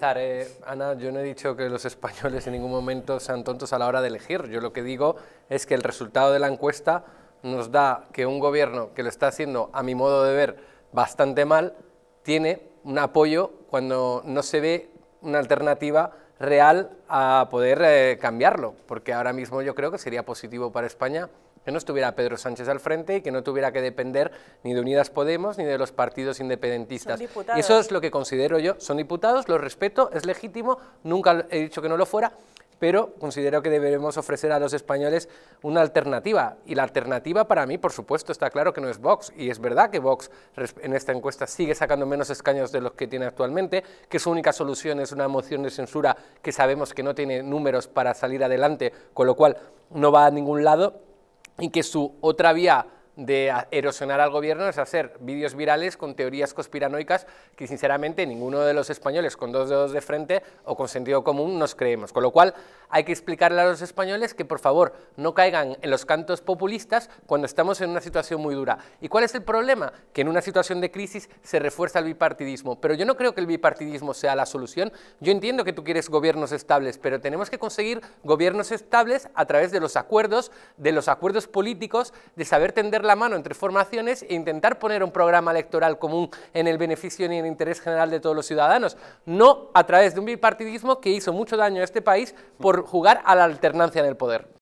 Eh, Ana, yo no he dicho que los españoles en ningún momento sean tontos a la hora de elegir. Yo lo que digo es que el resultado de la encuesta nos da que un gobierno que lo está haciendo, a mi modo de ver, bastante mal, tiene un apoyo cuando no se ve una alternativa real a poder eh, cambiarlo, porque ahora mismo yo creo que sería positivo para España que no estuviera Pedro Sánchez al frente y que no tuviera que depender ni de Unidas Podemos ni de los partidos independentistas. Y eso es lo que considero yo. Son diputados, los respeto, es legítimo, nunca he dicho que no lo fuera, pero considero que deberemos ofrecer a los españoles una alternativa. Y la alternativa para mí, por supuesto, está claro que no es Vox. Y es verdad que Vox en esta encuesta sigue sacando menos escaños de los que tiene actualmente, que su única solución es una moción de censura que sabemos que no tiene números para salir adelante, con lo cual no va a ningún lado, y que su otra vía de erosionar al gobierno es hacer vídeos virales con teorías conspiranoicas que sinceramente ninguno de los españoles con dos dedos de frente o con sentido común nos creemos. Con lo cual hay que explicarle a los españoles que por favor no caigan en los cantos populistas cuando estamos en una situación muy dura. ¿Y cuál es el problema? Que en una situación de crisis se refuerza el bipartidismo. Pero yo no creo que el bipartidismo sea la solución. Yo entiendo que tú quieres gobiernos estables, pero tenemos que conseguir gobiernos estables a través de los acuerdos, de los acuerdos políticos, de saber tender la mano entre formaciones e intentar poner un programa electoral común en el beneficio y en el interés general de todos los ciudadanos, no a través de un bipartidismo que hizo mucho daño a este país por jugar a la alternancia del poder.